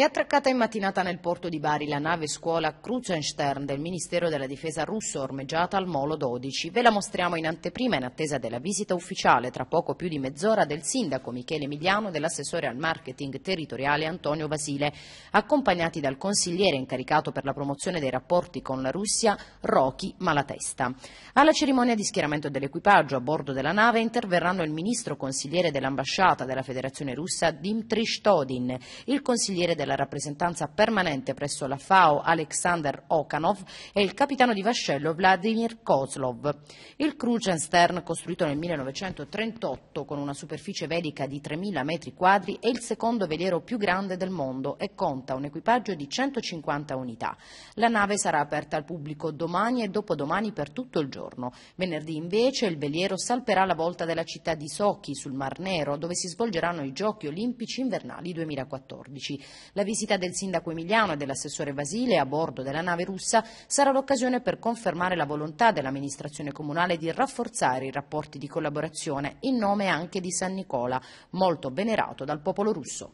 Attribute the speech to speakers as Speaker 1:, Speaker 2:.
Speaker 1: È attraccata in mattinata nel porto di Bari la nave scuola Kruzenstern del Ministero della Difesa russo ormeggiata al Molo 12. Ve la mostriamo in anteprima in attesa della visita ufficiale tra poco più di mezz'ora del sindaco Michele Emiliano, e dell'assessore al marketing territoriale Antonio Vasile, accompagnati dal consigliere incaricato per la promozione dei rapporti con la Russia Rochi Malatesta. Alla cerimonia di schieramento dell'equipaggio a bordo della nave interverranno il ministro consigliere dell'ambasciata della Federazione Russa Dmitry Shtodin, il consigliere della della rappresentanza permanente presso la FAO Alexander Okanov e il capitano di vascello Vladimir Kozlov. Il Krugenstern, costruito nel 1938 con una superficie vedica di 3.000 metri quadri, è il secondo veliero più grande del mondo e conta un equipaggio di 150 unità. La nave sarà aperta al pubblico domani e dopodomani per tutto il giorno. Venerdì invece il veliero salperà la volta della città di Sochi sul Mar Nero dove si svolgeranno i Giochi Olimpici Invernali 2014. La visita del sindaco Emiliano e dell'assessore Vasile a bordo della nave russa sarà l'occasione per confermare la volontà dell'amministrazione comunale di rafforzare i rapporti di collaborazione in nome anche di San Nicola, molto venerato dal popolo russo.